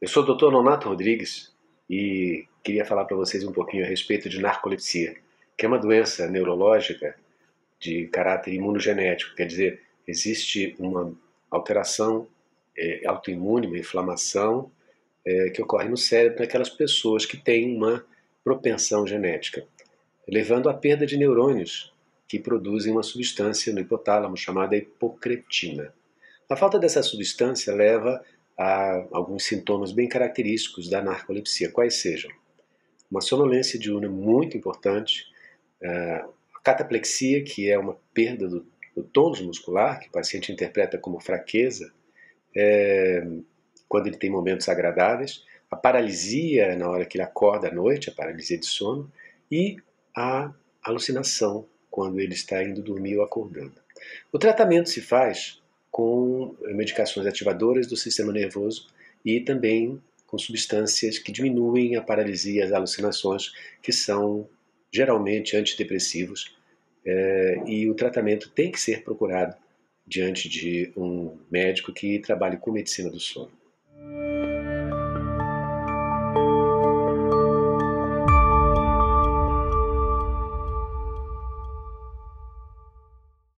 Eu sou o Dr. Nonato Rodrigues e queria falar para vocês um pouquinho a respeito de narcolepsia, que é uma doença neurológica de caráter imunogenético, quer dizer, existe uma alteração é, autoimune, uma inflamação é, que ocorre no cérebro naquelas pessoas que têm uma propensão genética, levando à perda de neurônios que produzem uma substância no hipotálamo chamada hipocretina. A falta dessa substância leva há alguns sintomas bem característicos da narcolepsia, quais sejam uma sonolência diurna muito importante, eh, a cataplexia, que é uma perda do, do tônus muscular, que o paciente interpreta como fraqueza, é, quando ele tem momentos agradáveis, a paralisia na hora que ele acorda à noite, a paralisia de sono, e a alucinação, quando ele está indo dormir ou acordando. O tratamento se faz com medicações ativadoras do sistema nervoso e também com substâncias que diminuem a paralisia e as alucinações, que são geralmente antidepressivos, é, e o tratamento tem que ser procurado diante de um médico que trabalhe com medicina do sono.